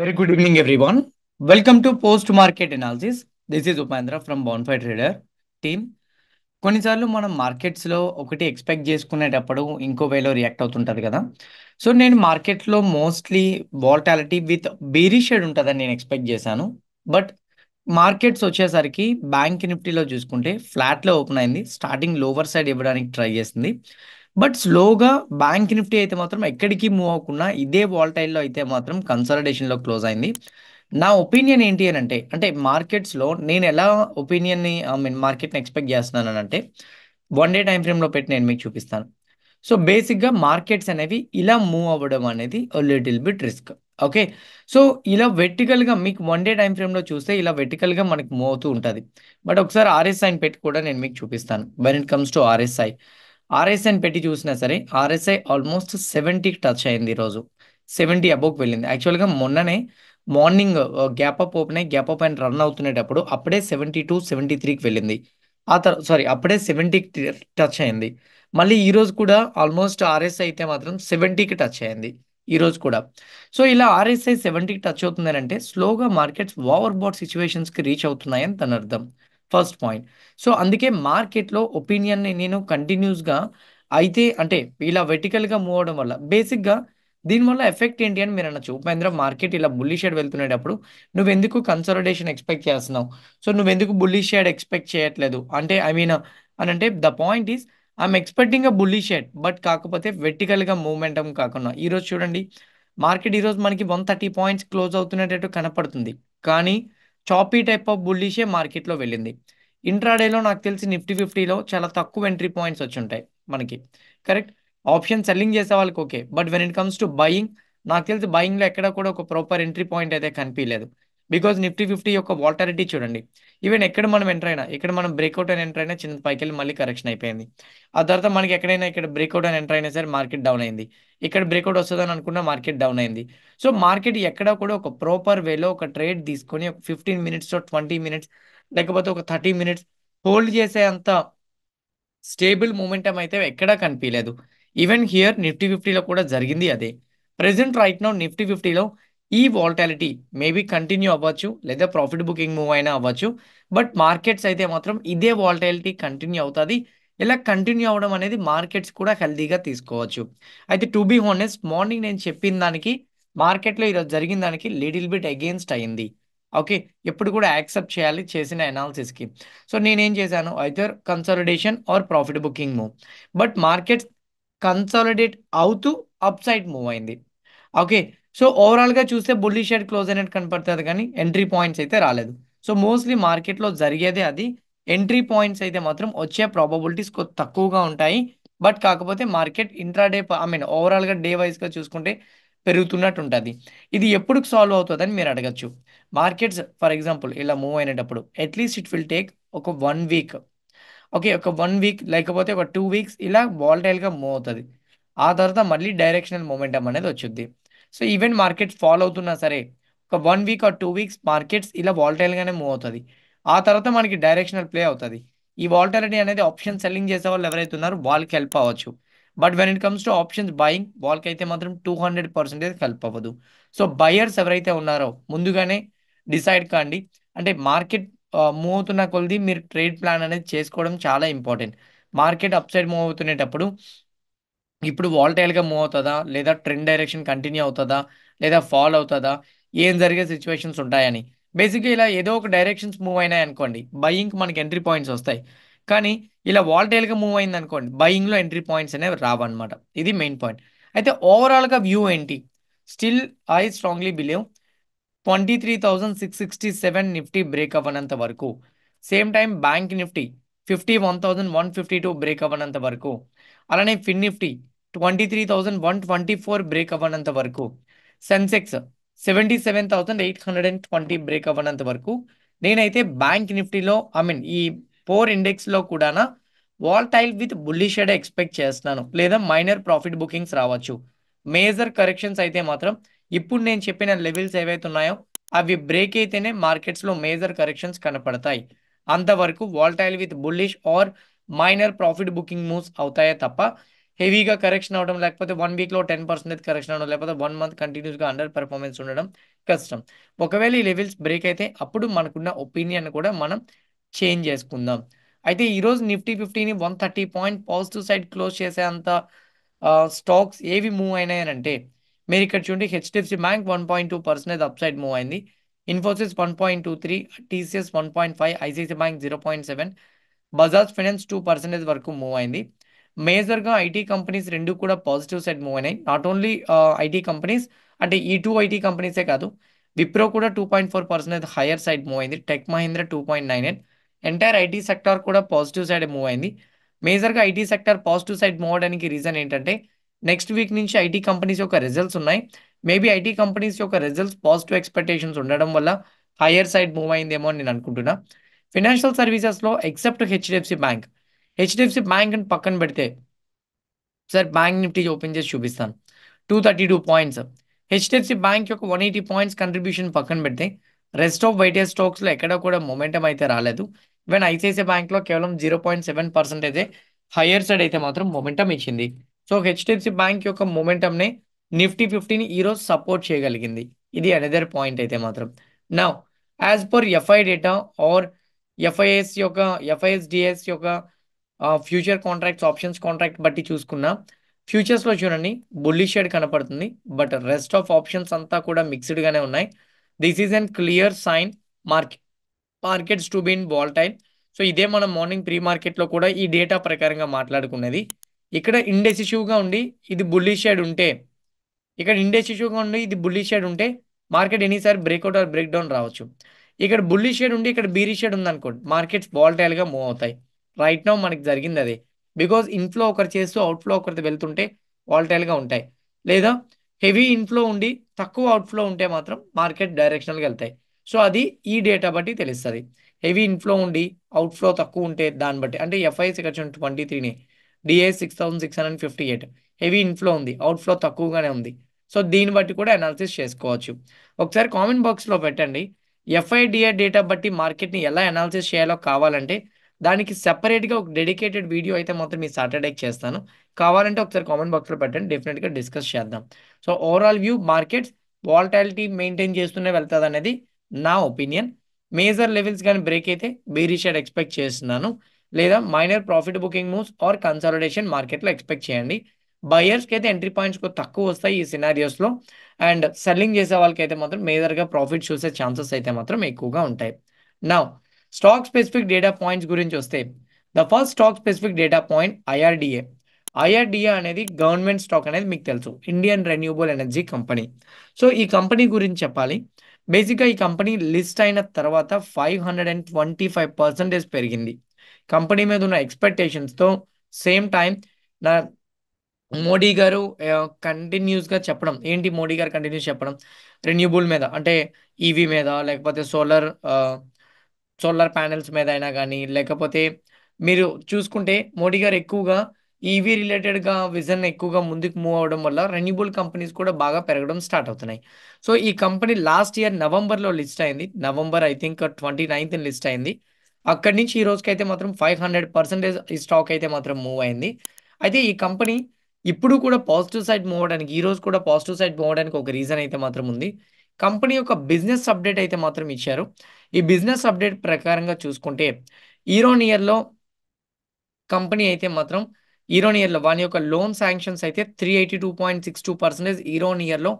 Very Very good evening, everyone. Welcome to Post Market Analysis. This is Upendra from బౌన్ఫై trader team కొన్నిసార్లు మనం మార్కెట్స్లో ఒకటి ఎక్స్పెక్ట్ చేసుకునేటప్పుడు ఇంకో వేలో రియాక్ట్ అవుతుంటుంది కదా సో నేను మార్కెట్లో మోస్ట్లీ వాల్టాలిటీ విత్ బేరీ ఉంటుందని నేను ఎక్స్పెక్ట్ చేశాను బట్ మార్కెట్స్ వచ్చేసరికి బ్యాంక్ నిఫ్టీలో చూసుకుంటే ఫ్లాట్లో ఓపెన్ అయింది స్టార్టింగ్ లోవర్ సైడ్ ఇవ్వడానికి ట్రై చేసింది బట్ స్లోగా బ్యాంక్ నిఫ్టీ అయితే మాత్రం ఎక్కడికి మూవ్ అవ్వకుండా ఇదే వాల్టైల్లో అయితే మాత్రం కన్సల్టేషన్లో క్లోజ్ అయింది నా ఒపీనియన్ ఏంటి అని అంటే అంటే మార్కెట్స్లో నేను ఎలా ఒపీనియన్ని ఐ మీన్ మార్కెట్ని ఎక్స్పెక్ట్ చేస్తున్నాను అని అంటే వన్ డే టైం ఫ్రేమ్లో పెట్టి నేను మీకు చూపిస్తాను సో బేసిక్గా మార్కెట్స్ అనేవి ఇలా మూవ్ అవ్వడం అనేది little bit risk okay so ఇలా వెర్టికల్గా మీకు వన్ డే టైం ఫ్రేమ్లో చూస్తే ఇలా వెర్టికల్గా మనకి మూవ్ అవుతూ ఉంటుంది బట్ ఒకసారి ఆర్ఎస్ఐని పెట్టి కూడా నేను మీకు చూపిస్తాను when it comes to RSI ఆర్ఎస్ఐని పెట్టి చూసినా సరే ఆర్ఎస్ఐ ఆల్మోస్ట్ సెవెంటీకి టచ్ అయింది ఈరోజు సెవెంటీ అబోకి వెళ్ళింది యాక్చువల్గా మొన్ననే మార్నింగ్ గ్యాప్ అప్ ఓపెన్ అయ్యి గ్యాప్ అప్ అయిన రన్ అవుతున్నప్పుడు అప్పుడే సెవెంటీ టూ సెవెంటీ త్రీకి వెళ్ళింది ఆ తర్వాత సారీ అప్పుడే సెవెంటీకి టచ్ అయింది మళ్ళీ ఈరోజు కూడా ఆల్మోస్ట్ ఆర్ఎస్ఐ అయితే మాత్రం సెవెంటీకి టచ్ అయింది ఈరోజు కూడా సో ఇలా ఆర్ఎస్ఐ సెవెంటీకి టచ్ అవుతుందని అంటే స్లోగా మార్కెట్స్ ఓవర్ బాట్ సిచ్యువేషన్స్కి రీచ్ అవుతున్నాయని తన అర్థం ఫస్ట్ పాయింట్. సో, అందుకే మార్కెట్‌లో ఒపీనియన్‌ని నేను కంటిన్యూస్గా అయితే అంటే ఇలా వెటికల్గా మూవ్ అవడం వల్ల బేసిక్‌గా దీనివల్ల ఎఫెక్ట్ ఏంటి అని మీరు అనొచ్చు ఉపేంద్ర మార్కెట్ ఇలా బుల్లిష్ వెళ్తున్నప్పుడు నువ్వు నువ్వెందుకు కన్సల్టేషన్ ఎక్స్‌పెక్ట్ చేస్తున్నావు? సో, నువ్వెందుకు బుల్లి షేడ్ ఎక్స్‌పెక్ట్ చేయట్లేదు? అంటే ఐ మీన్ అని అంటే the point is I'm expecting a bullish but కాకపోతే వెర్టికల్‌గా మూవ్మెంట్ కాకుండా ఈరోజు చూడండి మార్కెట్ ఈరోజు మనకి థర్టీ పాయింట్స్ క్లోజ్ అవుతున్నట్టు కనపడుతుంది. కానీ చాపీ టైప్ ఆఫ్ బుల్లిషే మార్కెట్లో వెళ్ళింది ఇంట్రాడేలో నాకు తెలిసి నిఫ్టీ ఫిఫ్టీలో చాలా తక్కువ ఎంట్రీ పాయింట్స్ వచ్చి ఉంటాయి మనకి కరెక్ట్ ఆప్షన్ సెల్లింగ్ చేసే వాళ్ళకి okay but when it comes to buying నాకు తెలిసి బయింగ్లో ఎక్కడ కూడా ఒక ప్రాపర్ ఎంట్రీ పాయింట్ అయితే కనిపించలేదు బికాజ్ నిఫ్టీ ఫిఫ్టీ యొక్క వాల్టారిటీ చూడండి ఈవెన్ ఎక్కడ మనం ఎంటర్ అయినా ఇక్కడ మనం బ్రేక్అవుట్ అని ఎంటర్ అయినా చిన్న పైకి వెళ్ళి మళ్ళీ కరెక్షన్ అయిపోయింది ఆ తర్వాత మనకి ఎక్కడైనా ఇక్కడ బ్రేక్అవుట్ అని ఎంటర్ అయినా సరే మార్కెట్ డౌన్ అయింది ఇక్కడ బ్రేక్అవుట్ వస్తుందని అనుకున్నా మార్కెట్ డౌన్ అయింది సో మార్కెట్ ఎక్కడ కూడా ఒక ప్రాపర్ వేలో ఒక ట్రేడ్ తీసుకొని ఒక ఫిఫ్టీన్ మినిట్స్తో ట్వంటీ మినిట్స్ లేకపోతే ఒక థర్టీ మినిట్స్ హోల్డ్ చేసే అంత స్టేబుల్ మూమెంటం అయితే ఎక్కడా కనిపించలేదు ఈవెన్ హియర్ నిఫ్టీ ఫిఫ్టీలో కూడా జరిగింది అదే ప్రెసెంట్ రైట్ నో నిఫ్టీ ఫిఫ్టీలో ఈ వాల్టాలిటీ మేబీ కంటిన్యూ అవ్వచ్చు లేదా ప్రాఫిట్ బుకింగ్ మూవ్ అయినా అవ్వచ్చు బట్ మార్కెట్స్ అయితే మాత్రం ఇదే వాల్టాలిటీ కంటిన్యూ అవుతుంది ఇలా కంటిన్యూ అవ్వడం అనేది మార్కెట్స్ కూడా హెల్దీగా తీసుకోవచ్చు అయితే టు బీ హోనెస్ మార్నింగ్ నేను చెప్పిన దానికి మార్కెట్లో ఈరోజు జరిగిన దానికి లిటిల్ బిట్ అగేన్స్ట్ అయింది ఓకే ఎప్పుడు కూడా యాక్సెప్ట్ చేయాలి చేసిన అనాలిసిస్కి సో నేనేం చేశాను either consolidation or profit booking move but markets consolidate అవుతూ అప్ మూవ్ అయింది ఓకే సో ఓవరాల్గా చూస్తే బుల్లి షేడ్ క్లోజ్ అయినట్టు కనపడుతుంది కానీ ఎంట్రీ పాయింట్స్ అయితే రాలేదు సో మోస్ట్లీ మార్కెట్లో జరిగేదే అది ఎంట్రీ పాయింట్స్ అయితే మాత్రం వచ్చే ప్రాబబిలిటీస్ తక్కువగా ఉంటాయి బట్ కాకపోతే మార్కెట్ ఇంట్రాడే ఐ మీన్ ఓవరాల్గా డే గా చూసుకుంటే పెరుగుతున్నట్టు ఉంటుంది ఇది ఎప్పుడు సాల్వ్ అవుతుందని మీరు అడగచ్చు మార్కెట్స్ ఫర్ ఎగ్జాంపుల్ ఇలా మూవ్ అయినప్పుడు అట్లీస్ట్ ఇట్ విల్ టేక్ ఒక వన్ వీక్ ఓకే ఒక వన్ వీక్ లేకపోతే ఒక టూ వీక్స్ ఇలా గా మూవ్ అవుతుంది ఆ తర్వాత మళ్ళీ డైరెక్షనల్ మూమెంటం అనేది వచ్చుద్ది సో ఈవెంట్ మార్కెట్స్ ఫాలో అవుతున్నా సరే ఒక one week or two weeks markets ఇలా వాల్టైల్గానే మూవ్ అవుతుంది ఆ తర్వాత మనకి డైరెక్షనల్ ప్లే అవుతుంది ఈ వాలటాలిటీ అనేది ఆప్షన్ సెల్లింగ్ చేసే వాళ్ళు ఎవరైతే ఉన్నారో వాళ్ళకి హెల్ప్ అవ్వచ్చు but when it comes to options buying వాళ్ళకి అయితే మాత్రం టూ హండ్రెడ్ పర్సెంటేజ్ హెల్ప్ అవ్వదు సో బయర్స్ ఎవరైతే ఉన్నారో ముందుగానే డిసైడ్ కాండి అంటే మార్కెట్ మూవ్ అవుతున్న కొలది మీరు ట్రేడ్ ప్లాన్ అనేది చేసుకోవడం చాలా important market up side move అవుతునేటప్పుడు ఇప్పుడు వాల్టైల్గా మూవ్ అవుతుందా లేదా ట్రెండ్ డైరెక్షన్ కంటిన్యూ అవుతుందా లేదా ఫాల్ అవుతుందా ఏం జరిగే సిచ్యువేషన్స్ ఉంటాయని బేసిక్గా ఇలా ఏదో ఒక డైరెక్షన్స్ మూవ్ అయినాయి అనుకోండి బయింగ్ మనకి ఎంట్రీ పాయింట్స్ వస్తాయి కానీ ఇలా వాల్టైల్గా మూవ్ అయింది అనుకోండి బయింగ్లో ఎంట్రీ పాయింట్స్ అనేవి రావన్నమాట ఇది మెయిన్ పాయింట్ అయితే ఓవరాల్గా వ్యూ ఏంటి still I strongly believe twenty three thousand six sixty seven Nifty break అవ్వనంత వరకు same time bank Nifty fifty one thousand one fifty two break అవ్వనంత వరకు అలానే fin Nifty twenty three thousand one twenty four break అవ్వనంత వరకు Sensex seventy seven thousand eight hundred and twenty break అవ్వనంత వరకు నేనైతే బ్యాంక్ నిఫ్టీలో ఐ మీన్ ఈ పోర్ ఇండెక్స్లో కూడానా వాల్టైల్ విత్ బుల్లిషెడ్ ఎక్స్పెక్ట్ చేస్తున్నాను లేదా మైనర్ ప్రాఫిట్ బుకింగ్స్ రావచ్చు మేజర్ కరెక్షన్స్ అయితే మాత్రం ఇప్పుడు నేను చెప్పిన లెవెల్స్ ఏవైతే ఉన్నాయో అవి బ్రేక్ అయితేనే మార్కెట్స్లో మేజర్ కరెక్షన్స్ కనపడతాయి అంతవరకు volatile with bullish or minor profit booking moves అవుతాయే తప్ప హెవీగా కరెక్షన్ అవడం లేకపోతే వన్ వీక్లో టెన్ పర్సెంట్ కరెక్షన్ అవడం లేకపోతే వన్ మంత్ కంటిన్యూస్గా అండర్ పెర్ఫార్మెన్స్ ఉండడం కష్టం ఒకవేళ ఈ లెవెల్స్ బ్రేక్ అయితే అప్పుడు మనకున్న ఒపీనియన్ కూడా మనం చేంజ్ చేసుకుందాం అయితే ఈరోజు నిఫ్టీ ఫిఫ్టీని one thirty point positive side close చేసేంత స్టాక్స్ ఏవి మూవ్ అయినాయనంటే మీరు ఇక్కడ చూడండి HDFC bank one point two percentage up side move అయింది Infosys one point two three TCS one point five ICICI bank zero point seven Bajaj finance two percentage వరకు move అయింది మేజర్గా ఐటీ కంపెనీస్ రెండు కూడా పాజిటివ్ సైడ్ మూవ్ అయినాయి not only uh, IT companies అంటే ఈ two IT కంపెనీసే కాదు విప్రో కూడా two point four percent higher side move అయింది tech Mahindra two point nine eight entire IT sector కూడా పాజిటివ్ సైడ్ మూవ్ అయింది మేజర్గా IT sector positive side move అవడానికి రీజన్ ఏంటంటే నెక్స్ట్ వీక్ నుంచి ఐటీ కంపెనీస్ యొక్క రిజల్ట్స్ ఉన్నాయి మేబీ ఐటీ కంపెనీస్ యొక్క రిజల్ట్స్ పాజిటివ్ ఎక్స్పెక్టేషన్స్ ఉండడం వల్ల హైయర్ సైడ్ మూవ్ అయిందేమో అని నేను అనుకుంటున్నా ఫినాన్షియల్ సర్వీసెస్లో ఎక్సెప్ట్ హెచ్డిఎఫ్సి బ్యాంక్ హెచ్డిఎఫ్సి బ్యాంక్ని పక్కన పెడితే సార్ బ్యాంక్ నిఫ్టీ ఓపెన్ చేసి చూపిస్తాను two thirty two points HDFC bank యొక్క వన్ ఎయిటీ పాయింట్స్ కంట్రిబ్యూషన్ పక్కన పెడితే రెస్ట్ ఆఫ్ వైటే స్టాక్స్లో ఎక్కడ కూడా మొమెంటం అయితే రాలేదు ఈవెన్ ఐసిఐసిఐ బ్యాంక్లో కేవలం జీరో పాయింట్ సెవెన్ పర్సెంట్ అయితే హయ్యర్ సైడ్ అయితే మాత్రం మొమెంటం ఇచ్చింది సో హెచ్డిఎఫ్సి బ్యాంక్ యొక్క మొమెంటంనే నిఫ్టీ ఫిఫ్టీని ఈరోజు సపోర్ట్ చేయగలిగింది ఇది అనదర్ పాయింట్ అయితే మాత్రం నా as per FI data or FIs యొక్క ఎఫ్ఐఎస్ డిఎస్ యొక్క ఫ్యూచర్ కాంట్రాక్ట్స్ ఆప్షన్స్ కాంట్రాక్ట్ బట్టి చూసుకున్నా ఫ్యూచర్స్లో చూడండి బుల్లి షేడ్ కనపడుతుంది బట్ రెస్ట్ ఆఫ్ ఆప్షన్స్ అంతా కూడా మిక్స్డ్గానే ఉన్నాయి this is unclear sign market markets to been volatile so ఇదే మనం మార్నింగ్ ప్రీ మార్కెట్లో కూడా ఈ డేటా ప్రకారంగా మాట్లాడుకున్నది ఇక్కడ ఇష్యూగా ఉండి ఇది బుల్లి షేడ్ ఉంటే ఇక్కడ ఇష్యూగా ఉండి ఇది బుల్లి షేడ్ ఉంటే మార్కెట్ ఎనీసారి బ్రేక్అవుట్ ఆర్ బ్రేక్ డౌన్ రావచ్చు ఇక్కడ బుల్లి షేడ్ ఉండి ఇక్కడ బీరీ షేడ్ ఉందనుకోండి మార్కెట్స్ గా మూవ్ అవుతాయి రైట్ నో మనకి జరిగింది అది బికాస్ ఇన్ఫ్లో ఒకరు చేస్తూ అవుట్ఫ్లో ఒకరిది వెళ్తుంటే గా ఉంటాయి లేదా హెవీ ఇన్ఫ్లో ఉండి తక్కువ అవుట్ఫ్లో ఉంటే మాత్రం మార్కెట్ డైరెక్షనల్గా వెళ్తాయి సో అది ఈ డేటా బట్టి తెలుస్తుంది హెవీ ఇన్ఫ్లో ఉండి అవుట్ఫ్లో తక్కువ ఉంటే దాన్ని బట్టి అంటే ఎఫ్ఐఎస్ ఇక్కడ చూడండి ట్వంటీ త్రీని DA six thousand six hundred fifty eight heavy inflow ఉంది అవుట్ఫ్లో తక్కువగానే ఉంది సో దీన్ని బట్టి కూడా అనాలిసిస్ చేసుకోవచ్చు ఒకసారి కామెంట్ బాక్స్లో పెట్టండి ఎఫ్ఐడిఏ డేటా బట్టి మార్కెట్ని ఎలా అనాలిసిస్ చేయాలో కావాలంటే దానికి సెపరేట్గా ఒక డెడికేటెడ్ వీడియో అయితే మాత్రం మీ సాటర్డేకి చేస్తాను కావాలంటే ఒకసారి కామెంట్ బాక్స్లో పెట్టండి డెఫినెట్గా డిస్కస్ చేద్దాం so overall view markets volatility maintain చేస్తూనే వెళ్తుంది అనేది నా ఒపీనియన్ మేజర్ లెవెల్స్ కానీ బ్రేక్ అయితే బేరీ షేర్ ఎక్స్పెక్ట్ చేస్తున్నాను లేదా minor profit booking moves or consolidation మార్కెట్లో ఎక్స్పెక్ట్ చేయండి బయర్స్కి అయితే ఎంట్రీ పాయింట్స్ తక్కువ వస్తాయి ఈ సినారియోస్లో అండ్ సెల్లింగ్ చేసే వాళ్ళకైతే మాత్రం మేజర్గా ప్రాఫిట్ చూసే ఛాన్సెస్ అయితే మాత్రం ఎక్కువగా ఉంటాయి నా స్టాక్ స్పెసిఫిక్ డేటా పాయింట్స్ గురించి వస్తే the first stock specific data point IRDA IRDA అనేది గవర్నమెంట్ స్టాక్ అనేది మీకు తెలుసు Indian renewable energy company so ఈ కంపెనీ గురించి చెప్పాలి బేసిక్గా ఈ కంపెనీ లిస్ట్ అయిన తర్వాత five hundred and twenty five percentage పెరిగింది కంపెనీ మీద ఉన్న ఎక్స్పెక్టేషన్స్తో సేమ్ టైం నా మోడీ గారు కంటిన్యూస్గా చెప్పడం ఏంటి మోడీ గారు కంటిన్యూస్ చెప్పడం రెన్యూబుల్ మీద అంటే ఈవీ e మీద లేకపోతే సోలార్ సోలార్ ప్యానెల్స్ మీద అయినా కానీ లేకపోతే మీరు చూసుకుంటే మోడీ గారు ఎక్కువగా ఈవీ రిలేటెడ్గా విజన్ ఎక్కువగా ముందుకు మూవ్ అవడం వల్ల రెన్యూబుల్ కంపెనీస్ కూడా బాగా పెరగడం స్టార్ట్ అవుతున్నాయి సో ఈ కంపెనీ లాస్ట్ ఇయర్ నవంబర్లో లిస్ట్ అయింది November I think twenty ninth list అయింది అక్కడి నుంచి ఈ రోజుకి అయితే మాత్రం ఫైవ్ హండ్రెడ్ పర్సెంటేజ్ ఈ స్టాక్ అయితే మాత్రం మూవ్ అయింది అయితే ఈ కంపెనీ ఇప్పుడు కూడా పాజిటివ్ సైడ్ మూవ్ అవడానికి ఈ రోజు కూడా పాజిటివ్ సైడ్ మూవ్ ఒక రీజన్ అయితే మాత్రం ఉంది కంపెనీ యొక్క బిజినెస్ అప్డేట్ అయితే మాత్రం ఇచ్చారు ఈ బిజినెస్ అప్డేట్ ప్రకారంగా చూసుకుంటే ఈరోన్ ఇయర్లో కంపెనీ అయితే మాత్రం ఈరోన్ ఇయర్లో వాని యొక్క లోన్ శాంక్షన్స్ అయితే three eighty two point six two percentage year on ఇయర్లో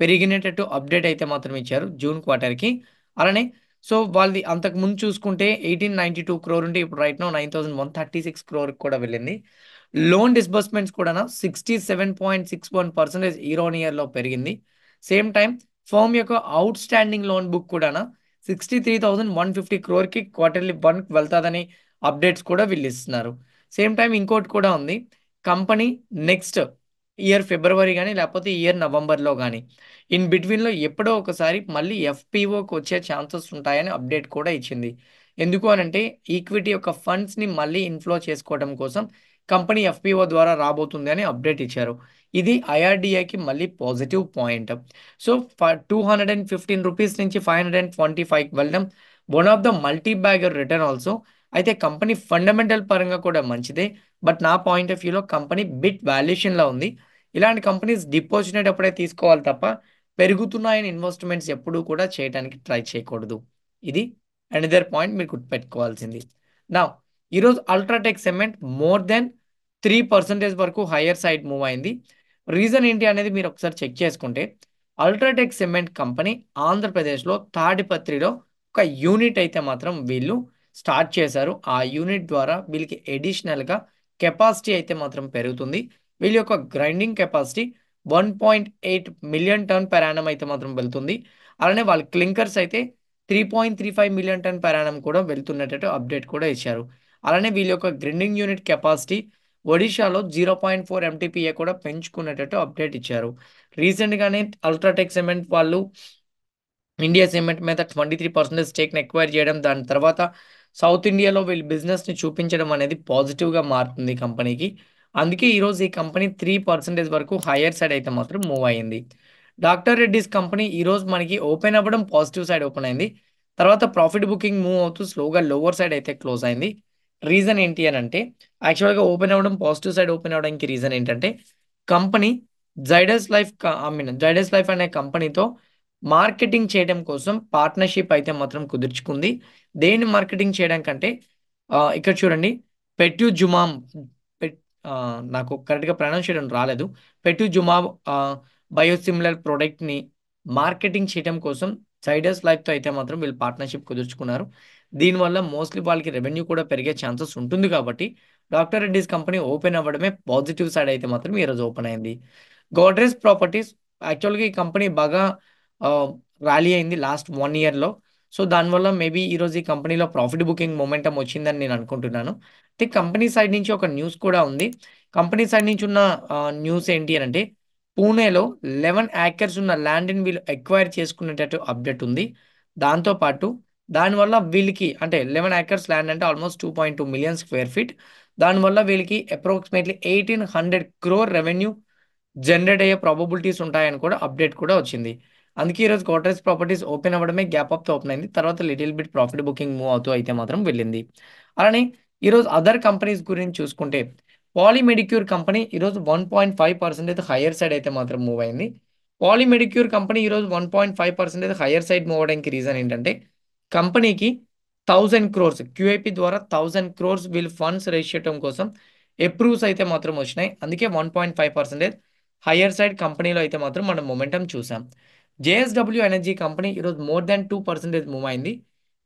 పెరిగినట్టు అప్డేట్ అయితే మాత్రం ఇచ్చారు జూన్ క్వార్టర్కి అలానే సో వాళ్ళది అంతకు ముందు చూసుకుంటే ఎయిటీన్ నైన్టీ టూ క్రోర్ ఉంటే ఇప్పుడు right now nine thousand one thirty six crore కూడా వెళ్ళింది లోన్ డిస్బర్స్మెంట్స్ కూడా sixty seven point six one percentage year on ఇయర్లో పెరిగింది సేమ్ టైం ఫోమ్ యొక్క అవుట్ స్టాండింగ్ లోన్ బుక్ కూడా sixty three thousand one fifty క్రోర్కి క్వార్టర్లీ వన్ వెళ్తాదని అప్డేట్స్ కూడా వీళ్ళు ఇస్తున్నారు సేమ్ టైం ఇంకోటి కూడా ఉంది కంపెనీ నెక్స్ట్ ఇయర్ ఫిబ్రవరి కానీ లేకపోతే ఇయర్ నవంబర్లో కానీ ఇన్ బిట్వీన్లో ఎప్పుడో ఒకసారి మళ్ళీ ఎఫ్పిఓకి వచ్చే ఛాన్సెస్ ఉంటాయని అప్డేట్ కూడా ఇచ్చింది ఎందుకు అనంటే ఈక్విటీ యొక్క ఫండ్స్ని మళ్ళీ ఇన్ఫ్లో చేసుకోవడం కోసం కంపెనీ ఎఫ్పిఓ ద్వారా రాబోతుంది అని అప్డేట్ ఇచ్చారు ఇది ఐఆర్డిఐకి మళ్ళీ positive point so two hundred and fifteen rupees నుంచి ఫైవ్ హండ్రెడ్ అండ్ ట్వంటీ ఫైవ్కి వెళ్ళడం one of the multibagger return also అయితే కంపెనీ ఫండమెంటల్ పరంగా కూడా మంచిదే బట్ నా పాయింట్ ఆఫ్ వ్యూలో కంపెనీ బిట్ వాల్యుయేషన్లో ఉంది ఇలాంటి కంపెనీస్ డిపాజిట్ అప్పుడే తీసుకోవాలి తప్ప పెరుగుతున్నాయి ఇన్వెస్ట్మెంట్స్ ఎప్పుడూ కూడా చేయడానికి ట్రై చేయకూడదు ఇది అనదర్ పాయింట్ మీరు గుర్తుపెట్టుకోవాల్సింది నా ఈరోజు UltraTech cement more than three percentage వరకు హయ్యర్ సైడ్ మూవ్ అయింది రీజన్ ఏంటి అనేది మీరు ఒకసారి చెక్ చేసుకుంటే అల్ట్రాటెక్ సిమెంట్ కంపెనీ ఆంధ్రప్రదేశ్లో తాడిపత్రిలో ఒక యూనిట్ అయితే మాత్రం వీళ్ళు స్టార్ట్ చేశారు ఆ యూనిట్ ద్వారా వీళ్ళకి ఎడిషనల్గా కెపాసిటీ అయితే మాత్రం పెరుగుతుంది వీళ్ళ యొక్క grinding capacity one point eight million ton per అయితే మాత్రం వెళ్తుంది అలానే వాళ్ళ క్లింకర్స్ అయితే three point three five million ton per కూడా వెళ్తున్నట్టు అప్డేట్ కూడా ఇచ్చారు అలానే వీళ్ళ యొక్క గ్రైండింగ్ యూనిట్ కెపాసిటీ ఒడిషాలో జీరో పాయింట్ ఫోర్ ఎంటీపీఏ కూడా పెంచుకునేటట్టు అప్డేట్ ఇచ్చారు రీసెంట్గానే అల్ట్రాటెక్ సిమెంట్ వాళ్ళు ఇండియా సిమెంట్ మీద ట్వంటీ త్రీ పర్సెంటేజ్ స్టేక్ని ఎక్వైర్ చేయడం దాని తర్వాత సౌత్ ఇండియాలో వీళ్ళు బిజినెస్ని చూపించడం అనేది పాజిటివ్గా మారుతుంది కంపెనీకి అందుకే ఈరోజు ఈ కంపెనీ త్రీ పర్సెంటేజ్ వరకు హయ్యర్ సైడ్ అయితే మాత్రం మూవ్ అయింది డాక్టర్ రెడ్డిస్ కంపెనీ ఈరోజు మనకి ఓపెన్ అవ్వడం పాజిటివ్ సైడ్ ఓపెన్ అయింది తర్వాత ప్రాఫిట్ బుకింగ్ మూవ్ అవుతూ స్లోగా లోవర్ సైడ్ అయితే క్లోజ్ అయింది రీజన్ ఏంటి అని అంటే యాక్చువల్గా ఓపెన్ అవ్వడం పాజిటివ్ సైడ్ ఓపెన్ అవ్వడానికి రీజన్ ఏంటంటే company Zydus life I mean Zydus life అనే కంపెనీతో మార్కెటింగ్ చేయడం కోసం పార్ట్నర్షిప్ అయితే మాత్రం కుదుర్చుకుంది దేన్ని మార్కెటింగ్ చేయడం కంటే ఇక్కడ చూడండి పెట్యూ జుమామ్ నాకు కరెక్ట్గా చేయడం రాలేదు పెట్టు జుమా బయోసిమిలర్ ప్రోడక్ట్ని మార్కెటింగ్ చేయడం కోసం సైడర్స్ లైఫ్తో అయితే మాత్రం వీళ్ళు పార్ట్నర్షిప్ కుదుర్చుకున్నారు దీనివల్ల మోస్ట్లీ వాళ్ళకి రెవెన్యూ కూడా పెరిగే ఛాన్సెస్ ఉంటుంది కాబట్టి డాక్టర్ రెడ్డిస్ కంపెనీ ఓపెన్ అవ్వడమే పాజిటివ్ సైడ్ అయితే మాత్రం ఈరోజు ఓపెన్ అయింది గోడ్రేజ్ ప్రాపర్టీస్ యాక్చువల్గా ఈ కంపెనీ బాగా ర్యాలీ అయింది లాస్ట్ వన్ ఇయర్లో సో దానివల్ల మేబీ ఈరోజు ఈ కంపెనీలో ప్రాఫిట్ బుకింగ్ మొమెంటం వచ్చిందని నేను అనుకుంటున్నాను అయితే కంపెనీ సైడ్ నుంచి ఒక న్యూస్ కూడా ఉంది కంపెనీ సైడ్ నుంచి ఉన్న న్యూస్ ఏంటి అని అంటే పూణేలో లెవెన్ యాకర్స్ ఉన్న ల్యాండ్ని వీళ్ళు ఎక్వైర్ చేసుకునేటట్టు అప్డేట్ ఉంది దాంతోపాటు దానివల్ల వీళ్ళకి అంటే లెవెన్ యాకర్స్ ల్యాండ్ అంటే almost two point two million square feet దానివల్ల వీళ్ళకి approximately eighteen hundred crore revenue generate అయ్యే ప్రాబబిలిటీస్ ఉంటాయని కూడా అప్డేట్ కూడా వచ్చింది అందుకే ఈరోజు క్వార్టర్స్ ప్రాపర్టీస్ ఓపెన్ అవ్వడమే గ్యాప్ అప్తో ఓపెన్ అయింది తర్వాత little bit profit booking move అవుతూ అయితే మాత్రం వెళ్ళింది అలానే ఈరోజు అదర్ కంపెనీస్ గురించి చూసుకుంటే పాలిమెడిక్యూర్ కంపెనీ ఈరోజు వన్ పాయింట్ ఫైవ్ పర్సెంట్ అయితే హయ్యర్ సైడ్ అయితే మాత్రం మూవ్ అయింది పాలిమెడిక్యూర్ కంపెనీ ఈరోజు వన్ పాయింట్ ఫైవ్ పర్సెంట్ అయితే హైయర్ సైడ్ మూవ్ అవడానికి రీజన్ ఏంటంటే కంపెనీకి థౌజండ్ క్రోర్స్ క్యూఐపీ ద్వారా థౌజండ్ క్రోర్స్ వీళ్ళు ఫండ్స్ రేస్ చేయడం కోసం అప్రూవ్స్ అయితే మాత్రం వచ్చినాయి అందుకే one point five percentage higher side కంపెనీలో అయితే మాత్రం మనం మొమెంటం చూసాం జేఎస్డబ్ల్యూ ఎనర్జీ కంపెనీ ఈరోజు more than two percentage move అయింది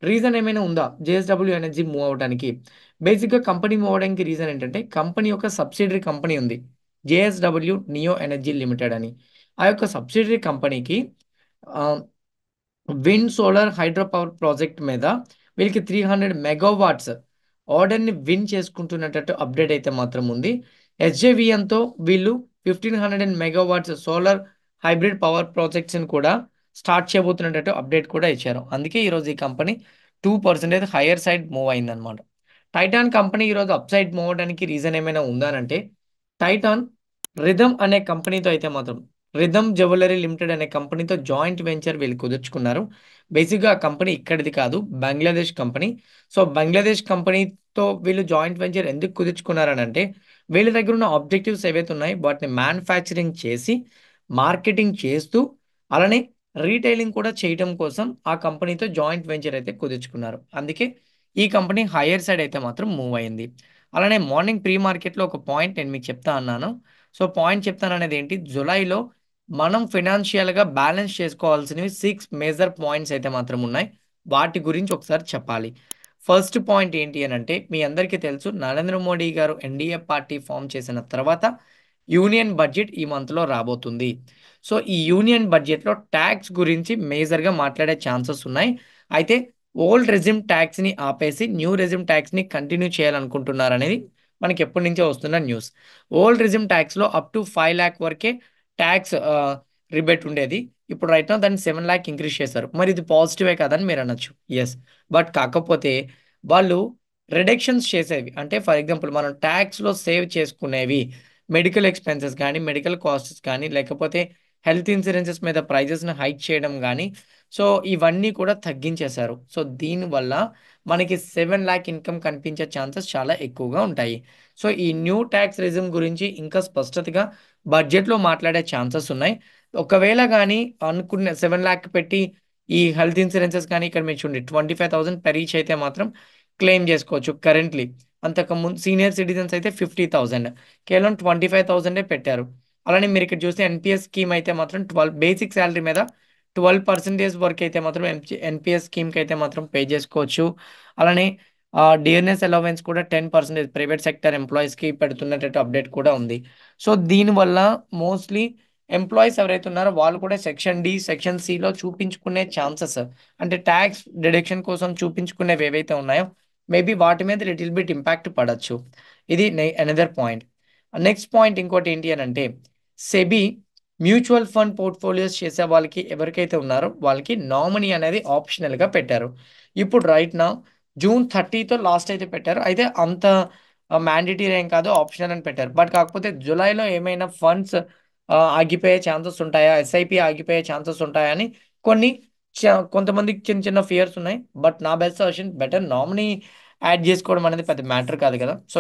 రీజన్ ఏమైనా ఉందా జేఎస్డబ్ల్యూ ఎనర్జీ మూవ్ అవడానికి బేసిక్గా కంపెనీ మూవ్ అవడానికి రీజన్ ఏంటంటే కంపెనీ యొక్క సబ్సిడరీ కంపెనీ ఉంది జేఎస్డబ్ల్యూ నియో ఎనర్జీ లిమిటెడ్ అని ఆ యొక్క సబ్సిడరీ కంపెనీకి wind solar hydro power project మీద వీళ్ళకి త్రీ హండ్రెడ్ మెగావాట్స్ ఆర్డర్ని విన్ చేసుకుంటున్నట్టు అప్డేట్ అయితే మాత్రం ఉంది ఎస్జేవిఎన్తో వీళ్ళు fifteen hundred and megawatts solar hybrid power ని కూడా స్టార్ట్ చేయబోతున్నట్టు అప్డేట్ కూడా ఇచ్చారు అందుకే ఈరోజు ఈ company two percentage higher side move అయిందనమాట టైటాన్ కంపెనీ ఈరోజు అప్ సైడ్ మూవ్ అవడానికి రీజన్ ఏమైనా ఉందా అంటే టైటాన్ రిథమ్ అనే కంపెనీతో అయితే మాత్రం రిథమ్ జ్యువెలరీ లిమిటెడ్ అనే కంపెనీతో జాయింట్ వెంచర్ వీళ్ళు కుదుర్చుకున్నారు బేసిక్గా ఆ కంపెనీ ఇక్కడిది కాదు బంగ్లాదేశ్ కంపెనీ సో బంగ్లాదేశ్ కంపెనీతో వీళ్ళు జాయింట్ వెంచర్ ఎందుకు కుదుర్చుకున్నారని అంటే వీళ్ళ దగ్గర ఉన్న ఆబ్జెక్టివ్స్ ఏవైతే ఉన్నాయి వాటిని మ్యానుఫ్యాక్చరింగ్ చేసి మార్కెటింగ్ చేస్తూ అలానే రీటైలింగ్ కూడా చేయటం కోసం ఆ కంపెనీతో జాయింట్ వెంచర్ అయితే కుదుర్చుకున్నారు అందుకే ఈ కంపెనీ హయ్యర్ సైడ్ అయితే మాత్రం మూవ్ అయింది అలానే మార్నింగ్ ప్రీ మార్కెట్లో ఒక పాయింట్ నేను మీకు చెప్తా అన్నాను సో పాయింట్ చెప్తాను అనేది ఏంటి జులైలో మనం ఫినాన్షియల్గా బ్యాలెన్స్ చేసుకోవాల్సినవి సిక్స్ మేజర్ పాయింట్స్ అయితే మాత్రం ఉన్నాయి వాటి గురించి ఒకసారి చెప్పాలి ఫస్ట్ పాయింట్ ఏంటి అని అంటే మీ అందరికీ తెలుసు నరేంద్ర మోడీ గారు ఎన్డీఏ పార్టీ ఫామ్ చేసిన తర్వాత యూనియన్ బడ్జెట్ ఈ మంత్లో రాబోతుంది సో ఈ యూనియన్ బడ్జెట్లో ట్యాక్స్ గురించి మేజర్గా మాట్లాడే ఛాన్సెస్ ఉన్నాయి అయితే ఓల్డ్ రెజిమ్ ట్యాక్స్ని ఆపేసి న్యూ రెజిమ్ ట్యాక్స్ని కంటిన్యూ చేయాలనుకుంటున్నారు అనేది మనకి ఎప్పటి నుంచో వస్తున్న న్యూస్ ఓల్డ్ రెజిమ్ ట్యాక్స్లో అప్ టు ఫైవ్ ల్యాక్ వరకే ట్యాక్స్ రిబేట్ ఉండేది ఇప్పుడు రైట్ దాన్ని సెవెన్ ల్యాక్ ఇంక్రీజ్ చేశారు మరి ఇది పాజిటివే కాదని మీరు అనొచ్చు ఎస్ బట్ కాకపోతే వాళ్ళు రిడక్షన్స్ చేసేవి అంటే ఫర్ ఎగ్జాంపుల్ మనం ట్యాక్స్లో సేవ్ చేసుకునేవి మెడికల్ ఎక్స్పెన్సెస్ కానీ మెడికల్ కాస్ట్స్ కానీ లేకపోతే హెల్త్ ఇన్సూరెన్సెస్ మీద ప్రైజెస్ని హైక్ చేయడం కానీ సో ఇవన్నీ కూడా తగ్గించేశారు సో దీనివల్ల మనకి సెవెన్ ల్యాక్ ఇన్కమ్ కనిపించే ఛాన్సెస్ చాలా ఎక్కువగా ఉంటాయి సో ఈ న్యూ ట్యాక్స్ రిజమ్ గురించి ఇంకా స్పష్టతగా బడ్జెట్లో మాట్లాడే ఛాన్సెస్ ఉన్నాయి ఒకవేళ కానీ అనుకున్న సెవెన్ ల్యాక్ పెట్టి ఈ హెల్త్ ఇన్సూరెన్సెస్ కానీ ఇక్కడ మీరు చూడండి ట్వంటీ ఫైవ్ థౌసండ్ పెరీచ్ అయితే మాత్రం క్లెయిమ్ చేసుకోవచ్చు కరెంట్లీ అంతకుముందు సీనియర్ సిటిజన్స్ అయితే ఫిఫ్టీ థౌజండ్ కేవలం ట్వంటీ ఫైవ్ థౌజండే పెట్టారు అలానే మీరు ఇక్కడ చూస్తే ఎన్పిఎస్ స్కీమ్ అయితే మాత్రం ట్వెల్వ్ బేసిక్ శాలరీ మీద ట్వెల్వ్ పర్సెంటేజ్ వరకు అయితే మాత్రం ఎన్పిఎస్ స్కీమ్కి అయితే మాత్రం పే చేసుకోవచ్చు అలానే డిఎన్ఎస్ అలవెన్స్ కూడా టెన్ పర్సెంటేజ్ ప్రైవేట్ సెక్టర్ ఎంప్లాయీస్కి పెడుతున్నట్టు అప్డేట్ కూడా ఉంది సో దీనివల్ల మోస్ట్లీ ఎంప్లాయీస్ ఎవరైతే ఉన్నారో వాళ్ళు కూడా సెక్షన్ డి సెక్షన్ సిలో చూపించుకునే ఛాన్సెస్ అంటే ట్యాక్స్ డిడక్షన్ కోసం చూపించుకునేవి ఏవైతే ఉన్నాయో మేబీ వాటి మీద లిటిల్ బిట్ ఇంపాక్ట్ పడచ్చు ఇది అనదర్ పాయింట్ నెక్స్ట్ పాయింట్ ఇంకోటి ఏంటి అని అంటే సెబీ మ్యూచువల్ ఫండ్ పోర్ట్ఫోలియోస్ చేసే వాళ్ళకి ఎవరికైతే ఉన్నారో వాళ్ళకి నామినీ అనేది ఆప్షనల్గా పెట్టారు ఇప్పుడు రైట్ నా జూన్ థర్టీతో లాస్ట్ అయితే పెట్టారు అయితే అంత మ్యాండేటరీ ఏం కాదు ఆప్షనల్ అని పెట్టారు బట్ కాకపోతే జూలైలో ఏమైనా ఫండ్స్ ఆగిపోయే ఛాన్సెస్ ఉంటాయా ఎస్ఐపి ఆగిపోయే ఛాన్సెస్ ఉంటాయా అని కొన్ని కొంతమందికి చిన్న చిన్న ఫియర్స్ ఉన్నాయి బట్ నా best option better nominee add చేసుకోవడం అనేది పెద్ద మ్యాటర్ కాదు కదా so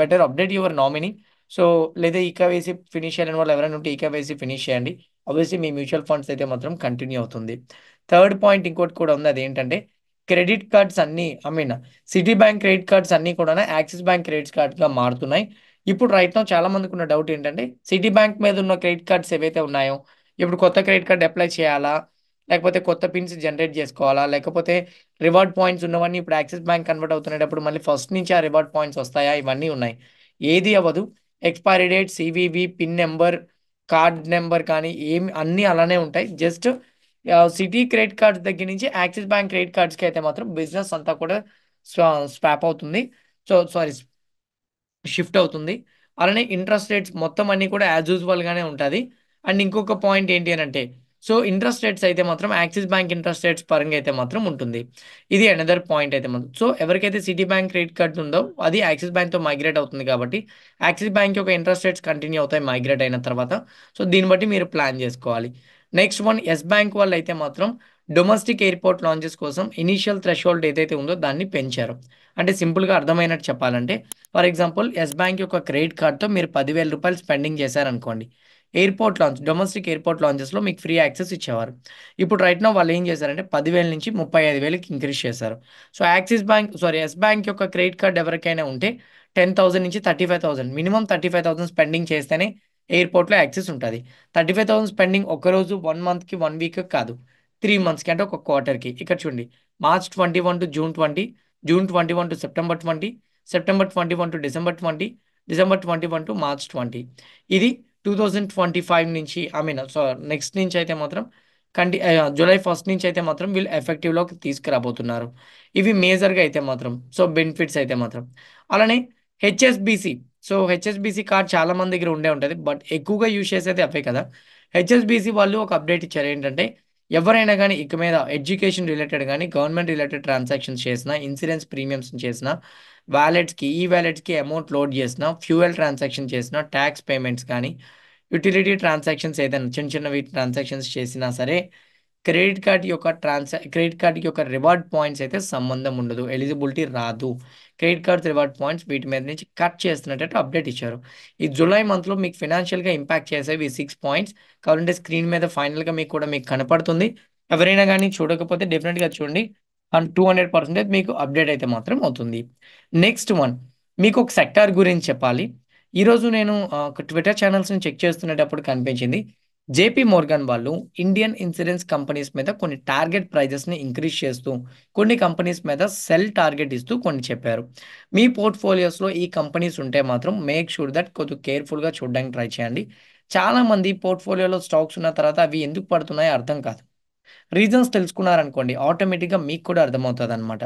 better update your nominee so లేదా ఈకా వేసి ఫినిష్ చేయాలని వాళ్ళు ఎవరైనా ఉంటే ఈకా వేసి ఫినిష్ చేయండి ఆబ్వియస్లీ మీ మ్యూచువల్ ఫండ్స్ అయితే మాత్రం కంటిన్యూ అవుతుంది థర్డ్ పాయింట్ ఇంకోటి కూడా ఉంది అదేంటంటే క్రెడిట్ కార్డ్స్ అన్నీ I mean Citi bank credit cards అన్నీ కూడా యాక్సిస్ బ్యాంక్ క్రెడిట్ కార్డ్గా మారుతున్నాయి ఇప్పుడు రైట్ చాలా మందికి ఉన్న డౌట్ ఏంటంటే సిటీ బ్యాంక్ మీద ఉన్న క్రెడిట్ కార్డ్స్ ఏవైతే ఉన్నాయో ఇప్పుడు కొత్త క్రెడిట్ కార్డ్ అప్లై చేయాలా లేకపోతే కొత్త పిన్స్ జనరేట్ చేసుకోవాలా లేకపోతే రివార్డ్ పాయింట్స్ ఉన్నవన్నీ ఇప్పుడు యాక్సిస్ బ్యాంక్ కన్వర్ట్ అవుతున్నప్పుడు మళ్ళీ ఫస్ట్ నుంచి ఆ రివార్డ్ పాయింట్స్ వస్తాయా ఇవన్నీ ఉన్నాయి ఏది అవ్వదు expiry date CVV pin number card number కానీ ఏమి అన్నీ అలానే ఉంటాయి జస్ట్ సిటీ క్రెడిట్ కార్డ్స్ దగ్గర నుంచి యాక్సిస్ బ్యాంక్ క్రెడిట్ కార్డ్స్కి అయితే మాత్రం బిజినెస్ అంతా కూడా స్వాప్ అవుతుంది సో సారీ షిఫ్ట్ అవుతుంది అలానే ఇంట్రెస్ట్ రేట్స్ మొత్తం అన్నీ కూడా యాజ్ యూజువల్గానే ఉంటుంది అండ్ ఇంకొక పాయింట్ ఏంటి అని అంటే సో ఇంట్రెస్ట్ రేట్స్ అయితే మాత్రం యాక్సిస్ బ్యాంక్ ఇంట్రెస్ట్ రేట్స్ పరంగా అయితే మాత్రం ఉంటుంది ఇది అనదర్ పాయింట్ అయితే మాత్రం సో ఎవరికైతే సిటీ బ్యాంక్ క్రెడిట్ కార్డ్ ఉందో అది యాక్సిస్ బ్యాంక్తో మైగ్రేట్ అవుతుంది కాబట్టి యాక్సిస్ బ్యాంక్ యొక్క ఇంట్రెస్ట్ రేట్స్ కంటిన్యూ అవుతాయి మైగ్రేట్ అయిన తర్వాత సో దీన్ని బట్టి మీరు ప్లాన్ చేసుకోవాలి నెక్స్ట్ వన్ ఎస్ బ్యాంక్ వాళ్ళు అయితే మాత్రం డొమెస్టిక్ ఎయిర్పోర్ట్ లాంచెస్ కోసం ఇనీషియల్ హోల్డ్ ఏదైతే ఉందో దాన్ని పెంచారు అంటే సింపుల్గా అర్థమైనట్టు చెప్పాలంటే ఫర్ ఎగ్జాంపుల్ ఎస్ బ్యాంక్ యొక్క క్రెడిట్ కార్డ్తో మీరు పదివేల రూపాయలు స్పెండింగ్ చేశారనుకోండి ఎయిర్పోర్ట్ లాంచ్ డొమెస్టిక్ ఎయిర్పోర్ట్ లాంచెస్లో మీకు ఫ్రీ యాక్సెస్ ఇచ్చేవారు ఇప్పుడు రైట్ నా వాళ్ళు ఏం చేశారంటే పదివేల నుంచి ముప్పై ఐదు వేలకి ఇంక్రీజ్ చేశారు so Axis Bank sorry Yes Bank యొక్క క్రెడిట్ కార్డ్ ఎవరికైనా ఉంటే టెన్ థౌసండ్ నుంచి thirty five thousand minimum thirty five thousand spending చేస్తేనే ఎయిర్పోర్ట్లో యాక్సెస్ ఉంటుంది థర్టీ ఫైవ్ థౌసండ్ స్పెండింగ్ ఒకరోజు వన్ మంత్కి వన్ వీక్ కాదు త్రీ మంత్స్కి అంటే ఒక క్వార్టర్కి ఇక్కడ చూడండి March twenty one to June twenty June twenty one to September twenty September twenty one to December twenty December twenty one to March twenty ఇది టూ థౌజండ్ ట్వంటీ ఫైవ్ నుంచి I mean so next నుంచి అయితే మాత్రం కంటి July first నుంచి అయితే మాత్రం వీళ్ళు ఎఫెక్టివ్లోకి తీసుకురాబోతున్నారు ఇవి మేజర్గా అయితే మాత్రం సో బెనిఫిట్స్ అయితే మాత్రం అలానే హెచ్ఎస్బిసి సో హెచ్ఎస్బిసి కార్డ్ చాలా మంది దగ్గర ఉండే ఉంటుంది బట్ ఎక్కువగా యూజ్ చేసేది అవే కదా హెచ్ఎస్బిసి వాళ్ళు ఒక అప్డేట్ ఇచ్చారు ఏంటంటే ఎవరైనా కానీ ఇక మీద ఎడ్యుకేషన్ రిలేటెడ్ కానీ గవర్నమెంట్ రిలేటెడ్ ట్రాన్సాక్షన్స్ చేసిన ఇన్సూరెన్స్ ప్రీమియమ్స్ చేసిన వ్యాలెట్స్కి ఈ వ్యాలెట్స్కి అమౌంట్ లోడ్ చేసిన ఫ్యూయల్ ట్రాన్సాక్షన్ చేసిన ట్యాక్స్ పేమెంట్స్ కానీ యూటిలిటీ ట్రాన్సాక్షన్స్ ఏదైనా చిన్న చిన్నవి ట్రాన్సాక్షన్స్ చేసినా సరే క్రెడిట్ కార్డ్ యొక్క ట్రాన్సా క్రెడిట్ కార్డ్ యొక్క రివార్డ్ పాయింట్స్ అయితే సంబంధం ఉండదు ఎలిజిబిలిటీ రాదు క్రెడిట్ కార్డ్ రివార్డ్ పాయింట్స్ వీటి మీద నుంచి కట్ చేస్తున్నట్టు అప్డేట్ ఇచ్చారు ఈ జూలై మంత్లో మీకు ఫినాన్షియల్గా ఇంపాక్ట్ చేసేవి సిక్స్ పాయింట్స్ కావాలంటే స్క్రీన్ మీద ఫైనల్గా మీకు కూడా మీకు కనపడుతుంది ఎవరైనా కానీ చూడకపోతే డెఫినెట్గా చూడండి అండ్ టూ హండ్రెడ్ మీకు అప్డేట్ అయితే మాత్రం అవుతుంది నెక్స్ట్ వన్ మీకు ఒక సెక్టార్ గురించి చెప్పాలి ఈరోజు నేను ట్విట్టర్ ఛానల్స్ని చెక్ చేస్తున్నప్పుడు కనిపించింది జేపీ మోర్గన్ వాళ్ళు ఇండియన్ ఇన్సూరెన్స్ కంపెనీస్ మీద కొన్ని టార్గెట్ ప్రైజెస్ని ఇంక్రీజ్ చేస్తూ కొన్ని కంపెనీస్ మీద సెల్ టార్గెట్ ఇస్తూ కొన్ని చెప్పారు మీ పోర్ట్ఫోలియోస్లో ఈ కంపెనీస్ ఉంటే మాత్రం మేక్ షూర్ దట్ కొద్ది కేర్ఫుల్గా చూడడానికి ట్రై చేయండి చాలామంది పోర్ట్ఫోలియోలో స్టాక్స్ ఉన్న తర్వాత అవి ఎందుకు పడుతున్నాయో అర్థం కాదు రీజన్స్ తెలుసుకున్నారనుకోండి ఆటోమేటిక్గా మీకు కూడా అర్థమవుతుంది అనమాట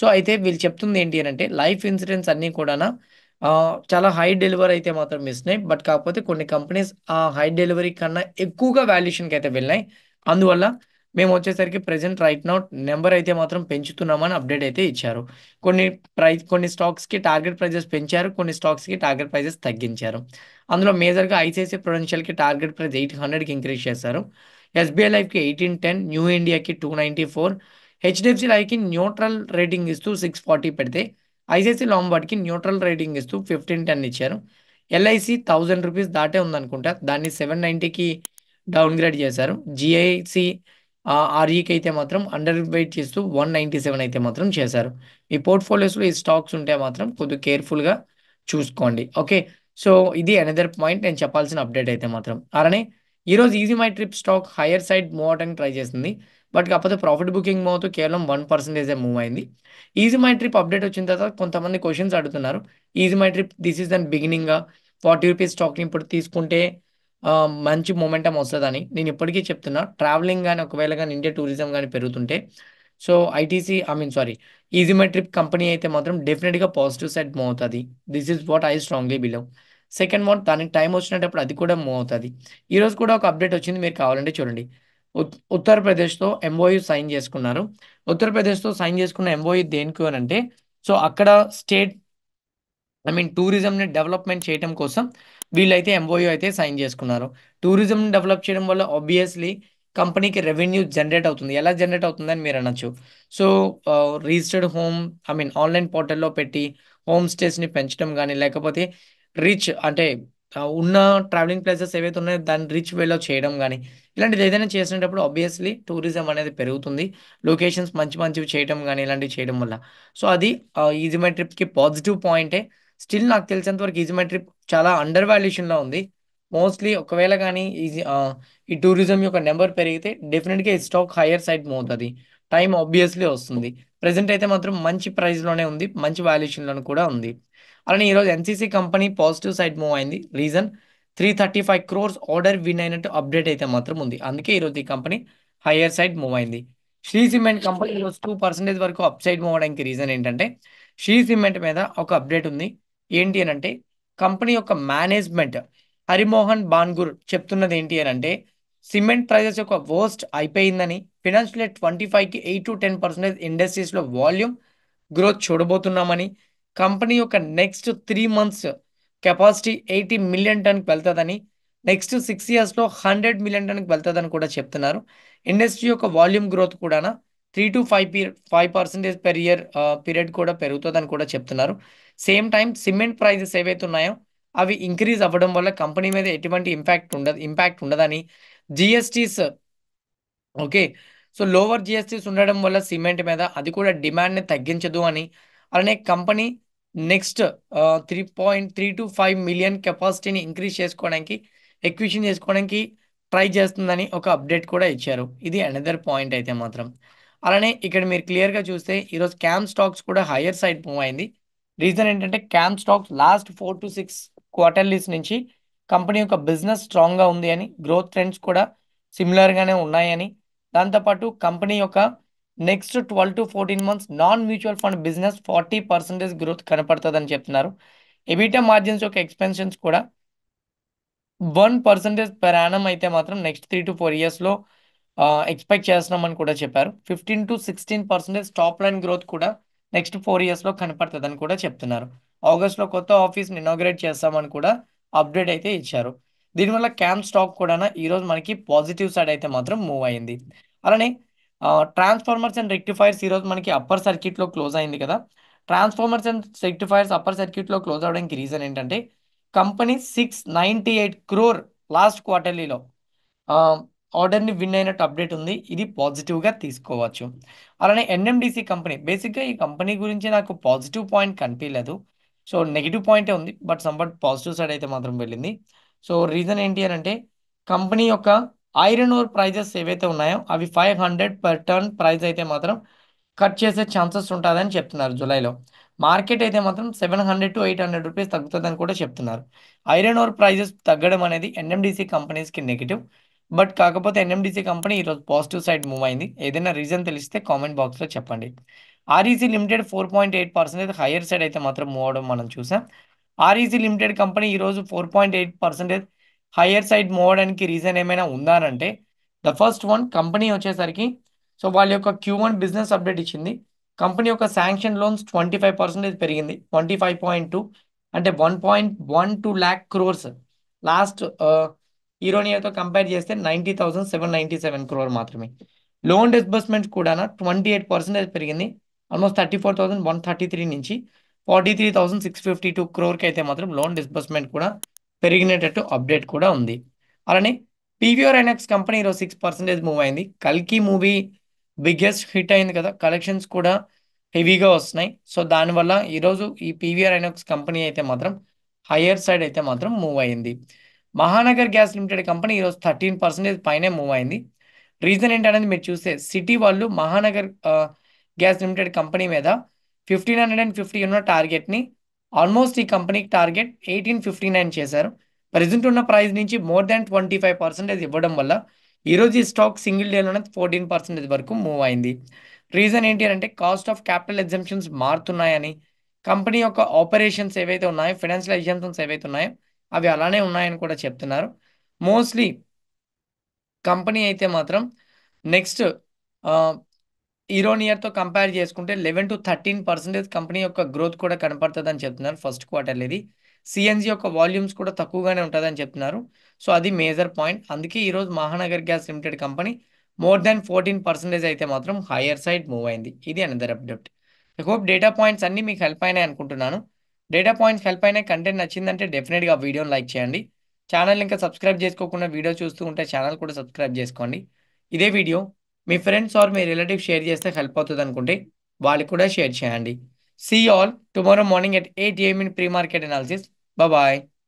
సో అయితే వీళ్ళు చెప్తుంది ఏంటి అంటే లైఫ్ ఇన్సూరెన్స్ అన్నీ కూడా చాలా హై డెలివరీ అయితే మాత్రం మిస్ అయినాయి బట్ కాకపోతే కొన్ని కంపెనీస్ ఆ హై డెలివరీ కన్నా ఎక్కువగా వాల్యుయేషన్కి అయితే వెళ్ళినాయి అందువల్ల మేము వచ్చేసరికి ప్రెసెంట్ రైట్ నౌట్ నెంబర్ అయితే మాత్రం పెంచుతున్నామని అప్డేట్ అయితే ఇచ్చారు కొన్ని ప్రైస్ కొన్ని స్టాక్స్కి టార్గెట్ ప్రైజెస్ పెంచారు కొన్ని స్టాక్స్కి టార్గెట్ ప్రైజెస్ తగ్గించారు అందులో మేజర్గా ఐసీఐసీ ప్రొడెన్షియల్కి టార్గెట్ ప్రైస్ ఎయిట్ హండ్రెడ్కి ఇంక్రీజ్ చేశారు ఎస్బీఐ లైఫ్కి ఎయిటీన్ టెన్ న్యూ ఇండియాకి టూ నైంటీ ఫోర్ హెచ్డిఎఫ్సి లైఫ్కి న్యూట్రల్ రేటింగ్ ఇస్తూ సిక్స్ ఫార్టీ పెడితే ఐసీసీ లాంబార్డ్కి న్యూట్రల్ రేటింగ్ ఇస్తూ ఫిఫ్టీన్ టెన్ ఇచ్చారు ఎల్ఐసి థౌజండ్ రూపీస్ దాటే ఉందనుకుంటా దాన్ని సెవెన్ నైంటీకి డౌన్ గ్రేడ్ చేశారు జిఐసి ఆర్ఈకి అయితే మాత్రం అండర్ వెయిట్ చేస్తూ వన్ నైంటీ సెవెన్ అయితే మాత్రం చేశారు ఈ పోర్ట్ఫోలియోస్లో ఈ స్టాక్స్ ఉంటే మాత్రం కొద్దిగా కేర్ఫుల్గా చూసుకోండి ఓకే సో ఇది అనదర్ పాయింట్ నేను చెప్పాల్సిన అప్డేట్ అయితే మాత్రం అలానే ఈరోజు EaseMyTrip stock higher side move అవడానికి ట్రై చేసింది బట్ కాకపోతే ప్రాఫిట్ బుకింగ్ మూవ్తో కేవలం వన్ పర్సెంటేజే మూవ్ అయింది ఈజీ మై ట్రిప్ అప్డేట్ వచ్చిన తర్వాత కొంతమంది క్వశ్చన్స్ అడుగుతున్నారు EaseMyTrip this is the beginning forty rupees స్టాక్ని ఇప్పుడు తీసుకుంటే మంచి మొమెంటం వస్తుందని నేను ఇప్పటికీ చెప్తున్నా ట్రావెలింగ్ కానీ ఒకవేళ కానీ ఇండియా టూరిజం కానీ పెరుగుతుంటే so ITC I mean sorry EaseMyTrip company అయితే మాత్రం డెఫినెట్గా పాజిటివ్ సైడ్ మూవ్ అవుతుంది this is what I strongly believe second one దానికి టైం వచ్చినప్పుడు అది కూడా మూవ్ అవుతుంది ఈరోజు కూడా ఒక అప్డేట్ వచ్చింది మీరు కావాలంటే చూడండి ఉత్తరప్రదేశ్తో ఎంఓయూ సైన్ చేసుకున్నారు ఉత్తరప్రదేశ్తో సైన్ చేసుకున్న ఎంఓయూ దేనికి అని అంటే సో అక్కడ స్టేట్ ఐ మీన్ టూరిజంని డెవలప్మెంట్ చేయడం కోసం వీళ్ళైతే ఎంఓయూ అయితే సైన్ చేసుకున్నారు టూరిజంని డెవలప్ చేయడం వల్ల ఆబ్వియస్లీ కంపెనీకి రెవెన్యూ జనరేట్ అవుతుంది ఎలా జనరేట్ అవుతుందని మీరు అనొచ్చు so registered home I mean online పోర్టల్లో పెట్టి హోమ్ స్టేస్ని పెంచడం కానీ లేకపోతే రిచ్ అంటే ఉన్న ట్రావెలింగ్ ప్లేసెస్ ఏవైతే ఉన్నాయో దాన్ని రిచ్ వేలో చేయడం కానీ ఇలాంటిది ఏదైనా చేసినప్పుడు ఆబ్వియస్లీ టూరిజం అనేది పెరుగుతుంది లొకేషన్స్ మంచి మంచివి చేయడం కానీ ఇలాంటివి చేయడం వల్ల సో అది ఈజీ మై ట్రిప్కి పాజిటివ్ పాయింటే స్టిల్ నాకు తెలిసినంత వరకు ఈజీ మై ట్రిప్ చాలా అండర్ వాల్యుయేషన్లో ఉంది మోస్ట్లీ ఒకవేళ కానీ ఈజీ ఈ టూరిజం యొక్క నెంబర్ పెరిగితే డెఫినెట్గా ఈ స్టాక్ హయ్యర్ సైడ్ మోతుంది టైం ఆబ్వియస్లీ వస్తుంది ప్రజెంట్ అయితే మాత్రం మంచి ప్రైస్లోనే ఉంది మంచి వాల్యుయేషన్లో కూడా ఉంది అలానే ఈరోజు NCC company positive side move అయింది reason three thirty five crores order win అయినట్టు అప్డేట్ అయితే మాత్రం ఉంది అందుకే ఈరోజు ఈ కంపెనీ హయ్యర్ సైడ్ మూవ్ అయింది శ్రీ సిమెంట్ కంపెనీ ఈరోజు టూ పర్సెంటేజ్ వరకు అప్ సైడ్ మూవ్ అవడానికి రీజన్ ఏంటంటే శ్రీ సిమెంట్ మీద ఒక అప్డేట్ ఉంది ఏంటి అని అంటే కంపెనీ యొక్క మేనేజ్మెంట్ హరిమోహన్ బాన్గుర్ చెప్తున్నది ఏంటి అని అంటే సిమెంట్ ప్రైజెస్ యొక్క వర్స్ట్ అయిపోయిందని ఫినాన్షియల్ ట్వంటీ ఫైవ్కి ఎయిట్ టు టెన్ పర్సెంటేజ్ ఇండస్ట్రీస్లో వాల్యూమ్ గ్రోత్ చూడబోతున్నామని కంపెనీ యొక్క next three months capacity eighty million టన్కి వెళ్తుందని నెక్స్ట్ సిక్స్ ఇయర్స్లో హండ్రెడ్ మిలియన్ టన్కి వెళ్తుందని కూడా చెప్తున్నారు ఇండస్ట్రీ యొక్క వాల్యూమ్ గ్రోత్ కూడా three to five period five percentage per year period కూడా పెరుగుతుందని కూడా చెప్తున్నారు సేమ్ టైం సిమెంట్ ప్రైజెస్ ఏవైతే ఉన్నాయో అవి ఇంక్రీజ్ అవ్వడం వల్ల కంపెనీ మీద ఎటువంటి ఇంపాక్ట్ ఉండదు ఇంపాక్ట్ ఉండదని GSTs okay so lower GSTs ఉండడం వల్ల సిమెంట్ మీద అది కూడా డిమాండ్ని తగ్గించదు అని అలానే company next three point three to five million కెపాసిటీని ఇంక్రీజ్ చేసుకోవడానికి ఎక్విషన్ చేసుకోవడానికి ట్రై చేస్తుందని ఒక అప్డేట్ కూడా ఇచ్చారు ఇది అనదర్ పాయింట్ అయితే మాత్రం అలానే ఇక్కడ మీరు క్లియర్గా చూస్తే ఈరోజు క్యామ్ స్టాక్స్ కూడా హయ్యర్ సైడ్ మూవ్ అయింది రీజన్ ఏంటంటే క్యామ్ stocks last four to six quarterlies నుంచి కంపెనీ యొక్క బిజినెస్ స్ట్రాంగ్గా ఉంది అని గ్రోత్ ట్రెండ్స్ కూడా సిమిలర్గానే ఉన్నాయని దాంతోపాటు కంపెనీ యొక్క next twelve to fourteen months non mutual fund business forty percentage growth కనపడుతుందని చెప్తున్నారు ఎబిటా మార్జిన్స్ యొక్క ఎక్స్పెన్షన్స్ కూడా వన్ పర్సెంటేజ్ పెర్ యానం అయితే మాత్రం నెక్స్ట్ త్రీ టు ఫోర్ ఇయర్స్లో ఎక్స్పెక్ట్ చేస్తున్నామని కూడా చెప్పారు fifteen to sixteen percentage top line growth కూడా నెక్స్ట్ ఫోర్ ఇయర్స్లో కనపడుతుందని కూడా చెప్తున్నారు ఆగస్ట్లో కొత్త ఆఫీస్ని ఇనాగ్రేట్ చేస్తామని కూడా అప్డేట్ అయితే ఇచ్చారు దీనివల్ల క్యాంప్ స్టాక్ కూడా ఈరోజు మనకి పాజిటివ్ సైడ్ అయితే మాత్రం మూవ్ అయింది అలానే ట్రాన్స్ఫార్మర్స్ అండ్ రెక్టిఫైర్స్ ఈరోజు మనకి అప్పర్ సర్క్యూట్లో క్లోజ్ అయింది కదా ట్రాన్స్ఫార్మర్స్ అండ్ రెక్టిఫైర్స్ అప్పర్ సర్క్యూట్లో క్లోజ్ అవడానికి రీజన్ ఏంటంటే company six ninety eight crore last క్వార్టర్లీలో ఆర్డర్ని విన్ అయినట్టు అప్డేట్ ఉంది ఇది పాజిటివ్గా తీసుకోవచ్చు అలానే ఎన్ఎండిసి కంపెనీ బేసిక్గా ఈ కంపెనీ గురించి నాకు పాజిటివ్ పాయింట్ కనిపించలేదు సో నెగిటివ్ పాయింటే ఉంది బట్ సంబట్ పాజిటివ్ సైడ్ అయితే మాత్రం వెళ్ళింది సో రీజన్ ఏంటి అని అంటే కంపెనీ యొక్క ఐరన్ ఓర్ ప్రైజెస్ ఏవైతే ఉన్నాయో అవి five hundred per ton price అయితే మాత్రం కట్ చేసే ఛాన్సెస్ ఉంటుందని చెప్తున్నారు జూలైలో మార్కెట్ అయితే మాత్రం seven hundred to eight hundred rupees తగ్గుతుందని కూడా చెప్తున్నారు ఐరన్ ఓర్ ప్రైజెస్ తగ్గడం అనేది ఎన్ఎండిసి కంపెనీస్కి నెగిటివ్ బట్ కాకపోతే ఎన్ఎండిసి కంపెనీ ఈరోజు పాజిటివ్ సైడ్ మూవ్ అయింది ఏదైనా రీజన్ తెలిస్తే కామెంట్ బాక్స్లో చెప్పండి REC limited four point eight percentage higher side అయితే మాత్రం మూవ్ అవడం మనం చూసాం ఆర్ఈసీ లిమిటెడ్ కంపెనీ ఈరోజు four point eight percentage higher side మోవడానికి రీజన్ ఏమైనా ఉందా అంటే ద ఫస్ట్ వన్ కంపెనీ వచ్చేసరికి సో వాళ్ళ యొక్క క్యూ వన్ బిజినెస్ అప్డేట్ ఇచ్చింది కంపెనీ యొక్క sanction loans twenty five percentage పెరిగింది ట్వంటీ ఫైవ్ పాయింట్ టూ అంటే one point one two lakh crores last హీరోనియాతో కంపేర్ చేస్తే ninety thousand seven ninety seven crore మాత్రమే లోన్ డిస్బర్స్మెంట్ కూడా ట్వంటీ ఎయిట్ పర్సెంటేజ్ పెరిగింది almost thirty four thousand one thirty three నుంచి forty three thousand six fifty two క్రోర్కి అయితే మాత్రం లోన్ డిస్బర్స్మెంట్ కూడా పెరిగినట్టు అప్డేట్ కూడా ఉంది అలానే పీవీఆర్ ఐనాక్స్ కంపెనీ ఈరోజు సిక్స్ పర్సెంటేజ్ మూవ్ అయింది కల్కి మూవీ బిగ్గెస్ట్ హిట్ అయింది కదా కలెక్షన్స్ కూడా హెవీగా వస్తున్నాయి సో దానివల్ల ఈరోజు ఈ పీవీఆర్ ఐనాక్స్ కంపెనీ అయితే మాత్రం హయ్యర్ సైడ్ అయితే మాత్రం మూవ్ అయింది మహానగర్ గ్యాస్ లిమిటెడ్ కంపెనీ ఈరోజు థర్టీన్ పర్సెంటేజ్ పైనే మూవ్ అయింది రీజన్ ఏంటనేది మీరు చూస్తే సిటీ వాళ్ళు మహానగర్ గ్యాస్ లిమిటెడ్ కంపెనీ మీద ఫిఫ్టీన్ హండ్రెడ్ అండ్ ఫిఫ్టీ ఉన్న టార్గెట్ని ఆల్మోస్ట్ ఈ కంపెనీకి టార్గెట్ ఎయిటీన్ ఫిఫ్టీ నైన్ చేశారు ప్రజెంట్ ఉన్న ప్రైస్ నుంచి more than twenty five percentage ఇవ్వడం వల్ల ఈరోజు ఈ స్టాక్ సింగిల్ డేలోనే ఫోర్టీన్ పర్సెంటేజ్ వరకు మూవ్ అయింది రీజన్ ఏంటి అంటే కాస్ట్ ఆఫ్ క్యాపిటల్ ఎగ్జామ్షన్స్ మారుతున్నాయని కంపెనీ యొక్క ఆపరేషన్స్ ఏవైతే ఉన్నాయో ఫైనాన్షియల్ ఎగ్జామ్షన్స్ ఏవైతే ఉన్నాయో అవి అలానే ఉన్నాయని కూడా చెప్తున్నారు మోస్ట్లీ కంపెనీ అయితే మాత్రం నెక్స్ట్ ఇయర్ ఇయర్తో కంపేర్ చేసుకుంటే eleven to thirteen percentage company యొక్క గ్రోత్ కూడా కనపడుతుంది అని చెప్తున్నారు ఫస్ట్ క్వార్టర్ ఇది సిఎన్జి యొక్క వాల్యూమ్స్ కూడా తక్కువగానే ఉంటుందని చెప్తున్నారు సో అది మేజర్ పాయింట్ అందుకే ఈరోజు Mahanagar Gas Limited company more than fourteen percentage అయితే మాత్రం హయ్యర్ సైడ్ మూవ్ అయింది ఇది another update I hope data points అన్నీ మీకు హెల్ప్ అయినాయి అనుకుంటున్నాను డేటా పాయింట్స్ హెల్ప్ అయినా కంటెంట్ నచ్చిందంటే డెఫినెట్గా వీడియోని లైక్ చేయండి ఛానల్ ఇంకా సబ్స్క్రైబ్ చేసుకోకుండా వీడియో చూస్తూ ఉంటే ఛానల్ కూడా సబ్స్క్రైబ్ చేసుకోండి ఇదే వీడియో మీ ఫ్రెండ్స్ ఆర్ మీ రిలేటివ్ షేర్ చేస్తే హెల్ప్ అవుతుంది అనుకుంటే వాళ్ళకి కూడా షేర్ చేయండి see all tomorrow morning at eight AM in pre market analysis bye